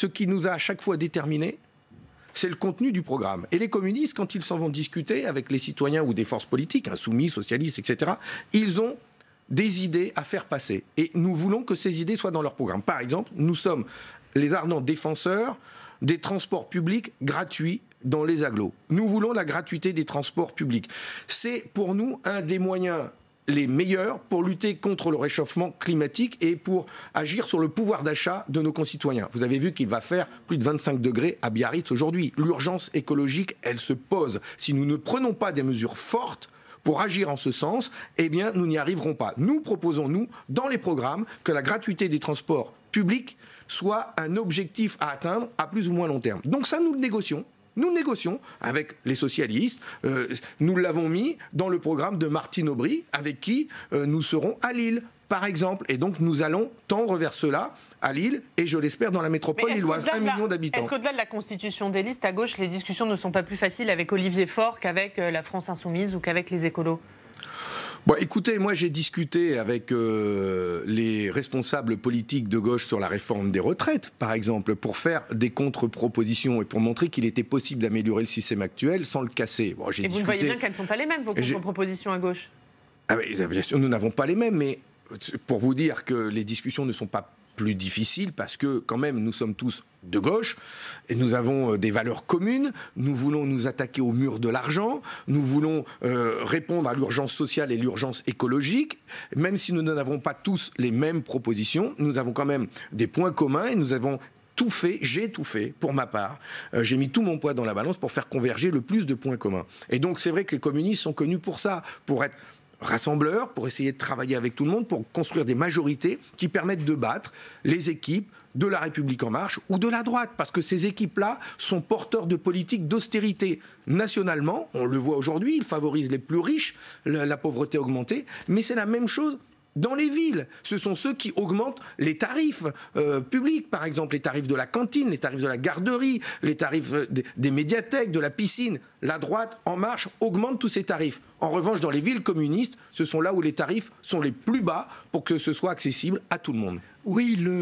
ce qui nous a à chaque fois déterminés, c'est le contenu du programme. Et les communistes, quand ils s'en vont discuter avec les citoyens ou des forces politiques, insoumis, hein, socialistes, etc., ils ont des idées à faire passer. Et nous voulons que ces idées soient dans leur programme. Par exemple, nous sommes les ardents défenseurs des transports publics gratuits dans les agglos. Nous voulons la gratuité des transports publics. C'est pour nous un des moyens les meilleurs pour lutter contre le réchauffement climatique et pour agir sur le pouvoir d'achat de nos concitoyens. Vous avez vu qu'il va faire plus de 25 degrés à Biarritz aujourd'hui. L'urgence écologique, elle se pose. Si nous ne prenons pas des mesures fortes, pour agir en ce sens, eh bien, nous n'y arriverons pas. Nous proposons, nous, dans les programmes, que la gratuité des transports publics soit un objectif à atteindre à plus ou moins long terme. Donc ça, nous le négocions. Nous négocions avec les socialistes. Euh, nous l'avons mis dans le programme de Martine Aubry, avec qui euh, nous serons à Lille par exemple. Et donc, nous allons tendre vers cela à Lille et, je l'espère, dans la métropole lilloise, un million d'habitants. Est-ce qu'au-delà de la constitution des listes, à gauche, les discussions ne sont pas plus faciles avec Olivier Faure qu'avec euh, la France insoumise ou qu'avec les écolos Bon, écoutez, moi j'ai discuté avec euh, les responsables politiques de gauche sur la réforme des retraites, par exemple, pour faire des contre-propositions et pour montrer qu'il était possible d'améliorer le système actuel sans le casser. Bon, et discuté... vous voyez bien qu'elles ne sont pas les mêmes, vos contre-propositions à gauche ah, Bien sûr, nous n'avons pas les mêmes, mais pour vous dire que les discussions ne sont pas plus difficile parce que quand même nous sommes tous de gauche, et nous avons euh, des valeurs communes, nous voulons nous attaquer au mur de l'argent, nous voulons euh, répondre à l'urgence sociale et l'urgence écologique, même si nous n'avons pas tous les mêmes propositions, nous avons quand même des points communs et nous avons tout fait, j'ai tout fait pour ma part. Euh, j'ai mis tout mon poids dans la balance pour faire converger le plus de points communs. Et donc c'est vrai que les communistes sont connus pour ça, pour être rassembleur, pour essayer de travailler avec tout le monde, pour construire des majorités qui permettent de battre les équipes de la République en marche ou de la droite, parce que ces équipes-là sont porteurs de politiques d'austérité. Nationalement, on le voit aujourd'hui, ils favorisent les plus riches, la pauvreté augmentée, mais c'est la même chose dans les villes. Ce sont ceux qui augmentent les tarifs euh, publics, par exemple les tarifs de la cantine, les tarifs de la garderie, les tarifs euh, des, des médiathèques, de la piscine. La droite, En Marche, augmente tous ces tarifs. En revanche, dans les villes communistes, ce sont là où les tarifs sont les plus bas pour que ce soit accessible à tout le monde. Oui, le...